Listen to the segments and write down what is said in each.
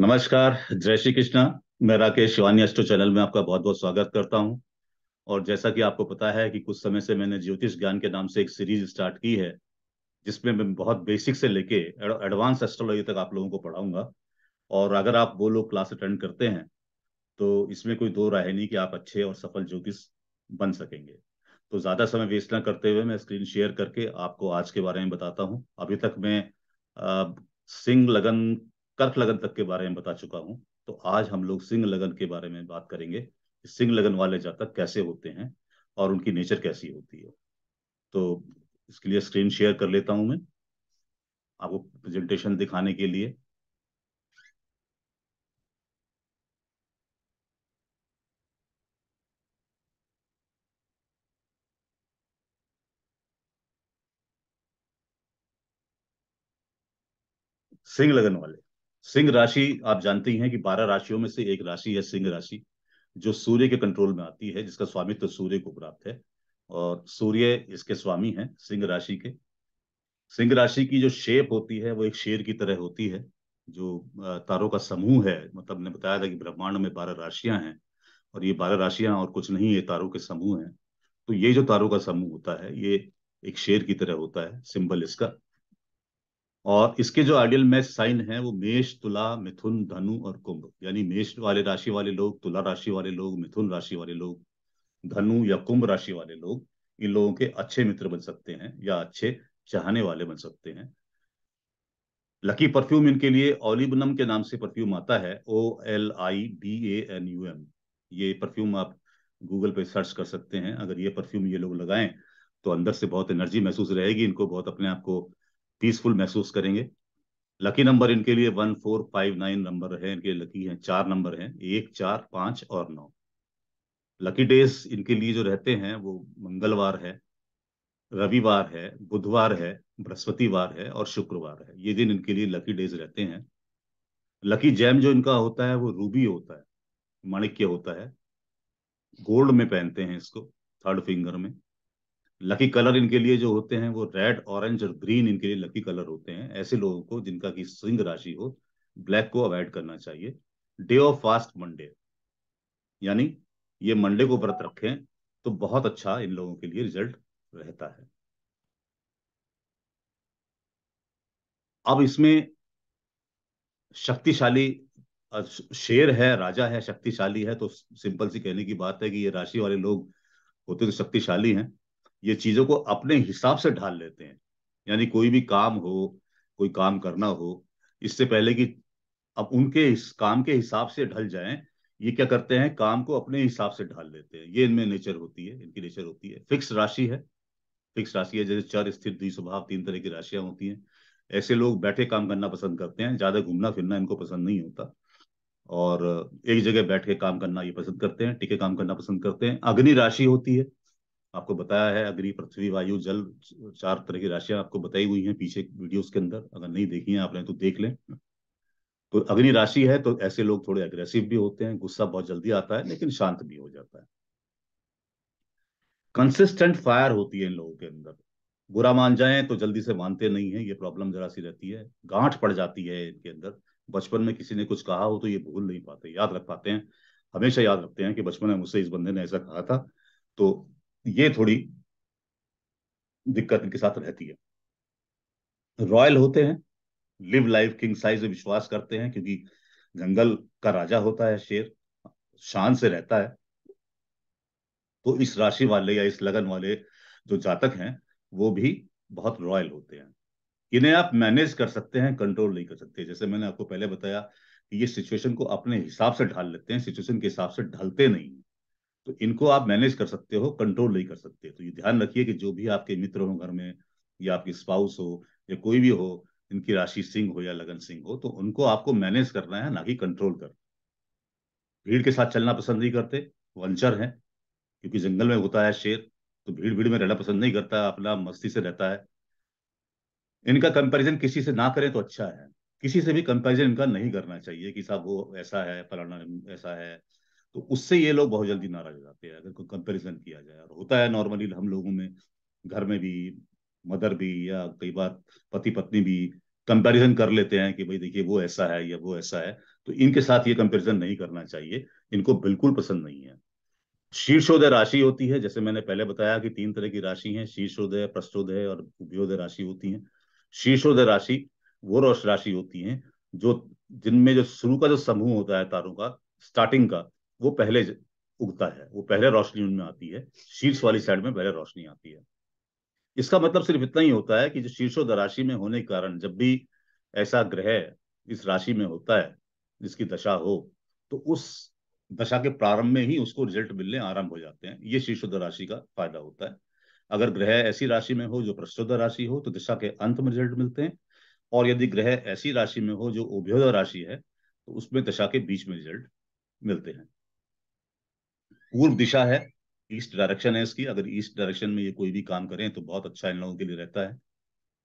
नमस्कार जय श्री कृष्णा मैं राकेश शिवानी अस्टो चैनल में आपका बहुत बहुत स्वागत करता हूं और जैसा कि आपको पता है कि कुछ समय से मैंने ज्योतिष ज्ञान के नाम से एक सीरीज स्टार्ट की है जिसमें मैं बहुत बेसिक से लेके एडवांस एस्ट्रोलॉजी तक आप लोगों को पढ़ाऊंगा और अगर आप वो लोग क्लास अटेंड करते हैं तो इसमें कोई दो राय नहीं कि आप अच्छे और सफल ज्योतिष बन सकेंगे तो ज्यादा समय वेस्ट ना करते हुए मैं स्क्रीन शेयर करके आपको आज के बारे में बताता हूँ अभी तक मैं सिंह लगन कर्क लगन तक के बारे में बता चुका हूं तो आज हम लोग सिंह लगन के बारे में बात करेंगे कि सिंह लगन वाले जातक कैसे होते हैं और उनकी नेचर कैसी होती है तो इसके लिए स्क्रीन शेयर कर लेता हूं मैं आपको प्रेजेंटेशन दिखाने के लिए सिंह लगन वाले सिंह राशि आप जानती हैं कि बारह राशियों में से एक राशि है सिंह राशि जो सूर्य के कंट्रोल में आती है जिसका स्वामित्व तो सूर्य को प्राप्त है और सूर्य इसके स्वामी हैं सिंह राशि के सिंह राशि की जो शेप होती है वो एक शेर की तरह होती है जो तारों का समूह है मतलब ने बताया था कि ब्रह्मांड में बारह राशियां हैं और ये बारह राशियां और कुछ नहीं ये तारों के समूह हैं तो ये जो तारों का समूह होता है ये एक शेर की तरह होता है सिंबल इसका और इसके जो आइडियल मैच साइन है वो मेष तुला मिथुन धनु और कुंभ यानी मेष वाले राशि वाले लोग तुला राशि वाले लोग मिथुन राशि वाले लोग धनु या कुंभ राशि वाले लोग इन लोगों के अच्छे मित्र बन सकते हैं या अच्छे चाहने वाले बन सकते हैं लकी परफ्यूम इनके लिए ओलिबनम के नाम से परफ्यूम आता है O L I B A N U M ये परफ्यूम आप गूगल पे सर्च कर सकते हैं अगर ये परफ्यूम ये लोग लगाएं तो अंदर से बहुत एनर्जी महसूस रहेगी इनको बहुत अपने आप को पीसफुल महसूस करेंगे लकी नंबर इनके लिए one four five nine number है इनके लकी हैं चार नंबर हैं एक चार पांच और नौ लकी डेज इनके लिए जो रहते हैं वो मंगलवार है रविवार है बुधवार है बृहस्पतिवार है और शुक्रवार है ये दिन इनके लिए लकी डेज रहते हैं लकी जैम जो इनका होता है वो रूबी होता है माणिक्य होता है गोल्ड में पहनते हैं इसको थर्ड फिंगर में लकी कलर इनके लिए जो होते हैं वो रेड ऑरेंज और ग्रीन इनके लिए लकी कलर होते हैं ऐसे लोगों को जिनका की सिंह राशि हो ब्लैक को अवॉइड करना चाहिए डे ऑफ फास्ट मंडे यानी ये मंडे को व्रत रखें तो बहुत अच्छा इन लोगों के लिए रिजल्ट रहता है अब इसमें शक्तिशाली शेर है राजा है शक्तिशाली है तो सिंपल सी कहने की बात है कि ये राशि वाले लोग होते तो शक्तिशाली हैं ये चीजों को अपने हिसाब से ढाल लेते हैं यानी कोई भी काम हो कोई काम करना हो इससे पहले कि अब उनके इस काम के हिसाब से ढल जाए ये क्या करते हैं काम को अपने हिसाब से ढाल लेते हैं ये इनमें नेचर होती है इनकी नेचर होती है फिक्स राशि है फिक्स राशि है जैसे चर स्थिर स्वभाव तीन तरह की राशियां होती हैं ऐसे लोग बैठे काम करना पसंद करते हैं ज्यादा घूमना फिरना इनको पसंद नहीं होता और एक जगह बैठ के काम करना ये पसंद करते हैं टिके काम करना पसंद करते हैं अग्नि राशि होती है आपको बताया है अग्नि पृथ्वी वायु जल चार तरह की राशियां आपको बताई हुई हैं पीछे वीडियोस के अंदर अगर नहीं देखी है आपने तो देख लें तो अग्नि राशि है तो ऐसे लोग थोड़े अग्रेसिव भी होते हैं गुस्सा बहुत जल्दी आता है लेकिन शांत भी हो जाता है कंसिस्टेंट फायर होती है इन लोगों के अंदर बुरा मान जाए तो जल्दी से मानते नहीं है ये प्रॉब्लम जरा सी रहती है गांठ पड़ जाती है इनके अंदर बचपन में किसी ने कुछ कहा हो तो ये भूल नहीं पाते याद रख पाते हैं हमेशा याद रखते हैं कि बचपन में मुझसे इस बंदे ने ऐसा कहा था तो ये थोड़ी दिक्कत इनके साथ रहती है रॉयल होते हैं लिव लाइफ किंग साइज में विश्वास करते हैं क्योंकि जंगल का राजा होता है शेर शान से रहता है तो इस राशि वाले या इस लगन वाले जो जातक हैं वो भी बहुत रॉयल होते हैं इन्हें आप मैनेज कर सकते हैं कंट्रोल नहीं कर सकते जैसे मैंने आपको पहले बताया कि ये सिचुएशन को अपने हिसाब से ढाल लेते हैं सिचुएशन के हिसाब से ढलते नहीं तो इनको आप मैनेज कर सकते हो कंट्रोल नहीं कर सकते तो ये ध्यान रखिए कि जो भी आपके मित्र हो घर में या आपके स्पाउस हो या कोई भी हो इनकी राशि सिंह हो या लगन सिंह हो तो उनको आपको मैनेज करना है ना कि कंट्रोल कर भीड़ के साथ चलना पसंद नहीं करते वंचर हैं क्योंकि जंगल में होता है शेर तो भीड़ भीड़ में रहना पसंद नहीं करता अपना मस्ती से रहता है इनका कंपैरिजन किसी से ना करें तो अच्छा है किसी से भी कंपैरिजन इनका नहीं करना चाहिए कि साहब वो ऐसा है फलाना ऐसा है तो उससे ये लोग बहुत जल्दी नाराज हो जाते हैं अगर कोई कंपेरिजन किया जाए और होता है नॉर्मली हम लोगों में घर में भी मदर भी या कई बार पति पत्नी भी कंपेरिजन कर लेते हैं कि भाई देखिए वो ऐसा है या वो ऐसा है तो इनके साथ ये कंपेरिजन नहीं करना चाहिए इनको बिल्कुल पसंद नहीं है शीर्षोदय राशि होती है जैसे मैंने पहले बताया कि तीन तरह की राशि है शीर्षोदय प्रस्तोदय और उपयोदय राशि होती है शीर्षोदय राशि वो रोश राशि होती है जो जिनमें जो शुरू का जो समूह होता है तारों का स्टार्टिंग का वो पहले उगता है वो पहले रोशनी उनमें आती है शीर्ष वाली साइड में पहले रोशनी आती है इसका मतलब सिर्फ इतना ही होता है कि जो शीर्षोद राशि में होने के कारण जब भी ऐसा ग्रह इस राशि में होता है जिसकी दशा हो तो उस दशा के प्रारंभ में ही उसको रिजल्ट मिलने आरंभ हो जाते हैं ये शीर्षोद राशि का फायदा होता है अगर ग्रह ऐसी राशि में हो जो प्रशोद राशि हो तो दशा के अंत में रिजल्ट मिलते हैं और यदि ग्रह ऐसी राशि में हो जो उभ्योदय राशि है तो उसमें दशा के बीच में रिजल्ट मिलते हैं पूर्व दिशा है ईस्ट डायरेक्शन है इसकी अगर ईस्ट डायरेक्शन में ये कोई भी काम करें तो बहुत अच्छा इन लोगों के लिए रहता है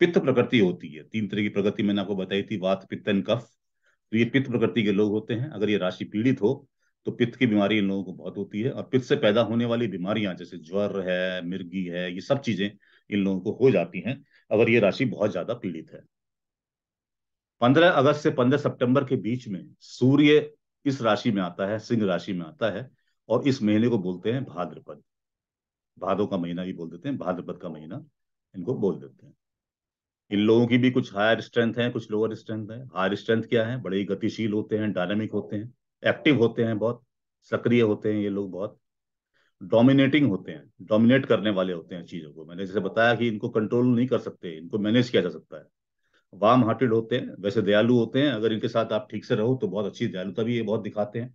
पित्त प्रकृति होती है तीन तरह की प्रकृति मैंने आपको बताई थी वात एंड कफ तो ये पित्त प्रकृति के लोग होते हैं अगर ये राशि पीड़ित हो तो पित्त की बीमारी इन लोगों को बहुत होती है और पित्त से पैदा होने वाली बीमारियां जैसे ज्वर है मिर्गी है ये सब चीजें इन लोगों को हो जाती हैं अगर ये राशि बहुत ज्यादा पीड़ित है पंद्रह अगस्त से पंद्रह सितंबर के बीच में सूर्य इस राशि में आता है सिंह राशि में आता है और इस महीने को बोलते हैं भाद्रपद भादो का महीना भी बोल देते हैं भाद्रपद का महीना इनको बोल देते हैं इन लोगों की भी कुछ हायर स्ट्रेंथ है कुछ लोअर स्ट्रेंथ है हायर स्ट्रेंथ क्या है बड़े गतिशील होते हैं डायनेमिक होते हैं एक्टिव होते हैं बहुत सक्रिय होते हैं ये लोग बहुत डोमिनेटिंग होते हैं डोमिनेट करने वाले होते हैं चीजों को मैंने जैसे बताया कि इनको कंट्रोल नहीं कर सकते इनको मैनेज किया जा सकता है वाम हार्टेड होते हैं वैसे दयालु होते हैं अगर इनके साथ आप ठीक से रहो तो बहुत अच्छी दयालुता भी ये बहुत दिखाते हैं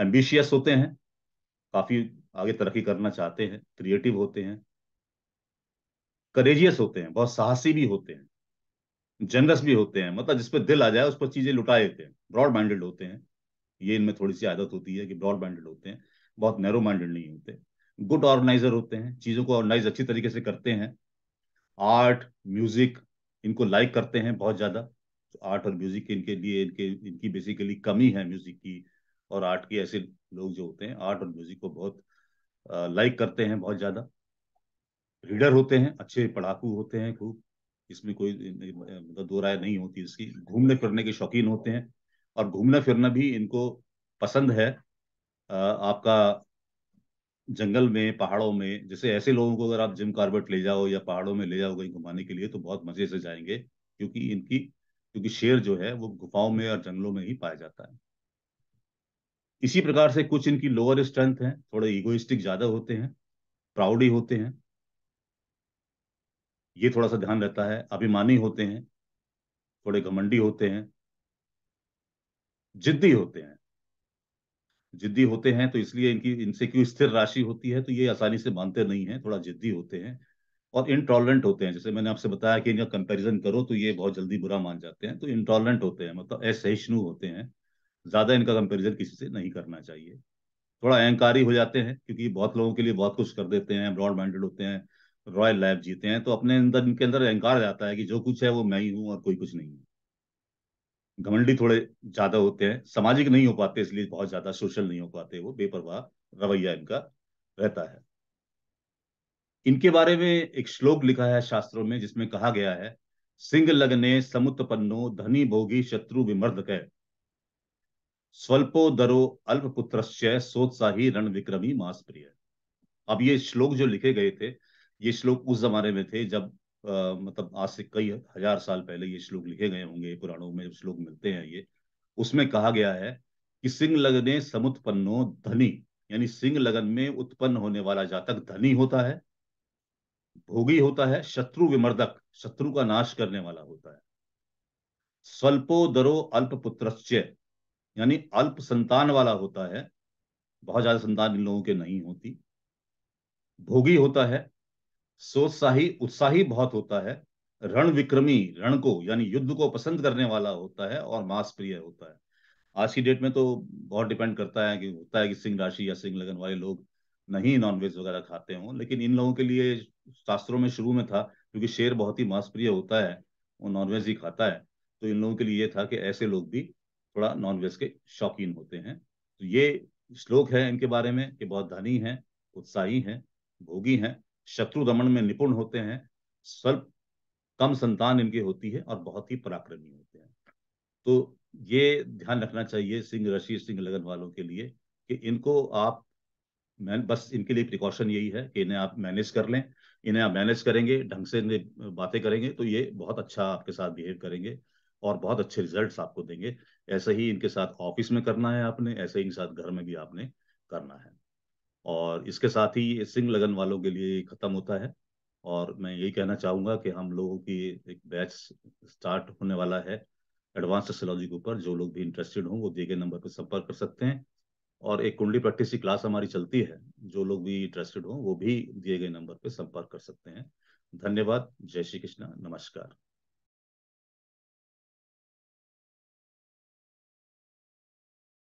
एम्बिशियस होते हैं काफी आगे तरक्की करना चाहते हैं क्रिएटिव होते हैं करेजियस होते हैं बहुत साहसी भी होते हैं जनरस भी होते हैं मतलब जिस पर दिल आ जाए उस पर चीजें लुटा देते हैं ब्रॉड माइंडेड होते हैं ये इनमें थोड़ी सी आदत होती है कि ब्रॉड माइंडेड होते हैं बहुत नैरो माइंडेड नहीं होते गुड ऑर्गेनाइजर होते हैं चीज़ों को ऑर्गेनाइज अच्छी तरीके से करते हैं आर्ट म्यूजिक इनको लाइक करते हैं बहुत ज़्यादा तो आर्ट और म्यूजिक इनके लिए इनके इनकी बेसिकली कमी है म्यूजिक की और आर्ट के ऐसे लोग जो होते हैं आर्ट और म्यूजिक को बहुत लाइक करते हैं बहुत ज्यादा रीडर होते हैं अच्छे पढ़ाकू होते हैं खूब इसमें कोई मतलब दो राय नहीं होती इसकी घूमने फिरने के शौकीन होते हैं और घूमना फिरना भी इनको पसंद है आपका जंगल में पहाड़ों में जैसे ऐसे लोगों को अगर आप जिम कार्बेट ले जाओ या पहाड़ों में ले जाओ कहीं घुमाने के लिए तो बहुत मजे से जाएंगे क्योंकि इनकी क्योंकि शेर जो है वो गुफाओं में और जंगलों में ही पाया जाता है इसी प्रकार से कुछ इनकी लोअर स्ट्रेंथ है थोड़े इगोइस्टिक ज्यादा होते हैं प्राउडी होते हैं ये थोड़ा सा ध्यान रहता है अभिमानी होते हैं थोड़े घमंडी होते हैं जिद्दी होते हैं जिद्दी होते हैं तो इसलिए इनकी इनसे क्यों स्थिर राशि होती है तो ये आसानी से मानते नहीं है थोड़ा जिद्दी होते हैं और इनटॉलरेंट होते हैं जैसे मैंने आपसे बताया कि इनका कंपैरिजन करो तो ये बहुत जल्दी बुरा मान जाते हैं तो इनटॉलरेंट होते हैं मतलब असहिष्णु होते हैं ज़्यादा इनका कंपेरिजन किसी से नहीं करना चाहिए थोड़ा अहंकारी हो जाते हैं क्योंकि बहुत लोगों के लिए बहुत कुछ कर देते हैं ब्रॉड माइंडेड होते हैं रॉयल लाइफ जीते हैं तो अपने अंदर इनके अंदर अहंकार जाता है कि जो कुछ है वो मैं ही हूँ और कोई कुछ नहीं है घमंडी थोड़े ज़्यादा होते हैं सामाजिक नहीं हो पाते इसलिए बहुत ज़्यादा सोशल नहीं हो पाते वो बेपरवाह रवैया इनका रहता है इनके बारे में एक श्लोक लिखा है शास्त्रों में जिसमें कहा गया है सिंह लगने समुत्पन्नो धनी भोगी शत्रु विमर्द कह स्वल्पो दरो पुत्र सोत्साही रण विक्रमी मास प्रिय अब ये श्लोक जो लिखे गए थे ये श्लोक उस जमाने में थे जब आ, मतलब आज से कई हजार साल पहले ये श्लोक लिखे गए होंगे पुराणों में श्लोक मिलते हैं ये उसमें कहा गया है कि सिंह लगने समुत्पन्नो धनी यानी सिंह लगन में उत्पन्न होने वाला जातक धनी होता है भोगी होता है शत्रु विमर्दक शत्रु का नाश करने वाला होता है स्वल्पो दरो अल्प पुत्रश्चय यानी अल्प संतान वाला होता है बहुत ज्यादा संतान इन लोगों के नहीं होती भोगी होता है सोत्साही उत्साही बहुत होता है रण विक्रमी रण को यानी युद्ध को पसंद करने वाला होता है और मास प्रिय होता है आज की डेट में तो बहुत डिपेंड करता है कि होता है कि सिंह राशि या सिंह लगन वाले लोग नहीं नॉनवेज वगैरह खाते हों लेकिन इन लोगों के लिए शास्त्रों में शुरू में था क्योंकि शेर बहुत ही प्रिय होता है वो नॉनवेज ही खाता है तो इन लोगों के लिए ये था कि ऐसे लोग भी थोड़ा नॉनवेज के शौकीन होते हैं तो ये श्लोक है इनके बारे में कि बहुत धनी हैं उत्साही हैं भोगी हैं शत्रु दमन में निपुण होते हैं स्वल्प कम संतान इनकी होती है और बहुत ही पराक्रमी होते हैं तो ये ध्यान रखना चाहिए सिंह रशि सिंह लगन वालों के लिए कि इनको आप मैं बस इनके लिए प्रिकॉशन यही है कि इन्हें आप मैनेज कर लें इन्हें आप मैनेज करेंगे ढंग से इन्हें बातें करेंगे तो ये बहुत अच्छा आपके साथ बिहेव करेंगे और बहुत अच्छे रिजल्ट आपको देंगे ऐसे ही इनके साथ ऑफिस में करना है आपने ऐसे ही इनके साथ घर में भी आपने करना है और इसके साथ ही सिंह लगन वालों के लिए खत्म होता है और मैं यही कहना चाहूँगा कि हम लोगों की एक बैच स्टार्ट होने वाला है एडवांस एक्सोलॉजी के ऊपर जो लोग भी इंटरेस्टेड हों वो दिए गए नंबर पर संपर्क कर सकते हैं और एक कुंडली प्रैक्टिस की क्लास हमारी चलती है जो लोग भी इंटरेस्टेड हों वो भी दिए गए नंबर पर संपर्क कर सकते हैं धन्यवाद जय श्री कृष्णा नमस्कार